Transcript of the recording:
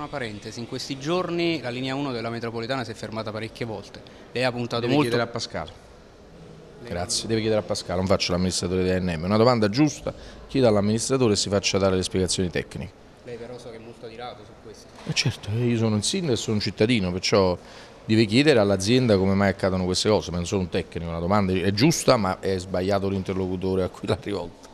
una parentesi, in questi giorni la linea 1 della metropolitana si è fermata parecchie volte. Lei ha puntato deve molto... Chiedere a Pascal. Grazie, deve chiedere a Pascal, non faccio l'amministratore di ANM. Una domanda giusta, chieda all'amministratore e si faccia dare le spiegazioni tecniche. Lei però so che è molto adirato su questo. Eh certo, eh, io sono un sindaco e sono un cittadino, perciò deve chiedere all'azienda come mai accadono queste cose, ma non sono un tecnico, una domanda è giusta ma è sbagliato l'interlocutore a cui l'ha rivolta.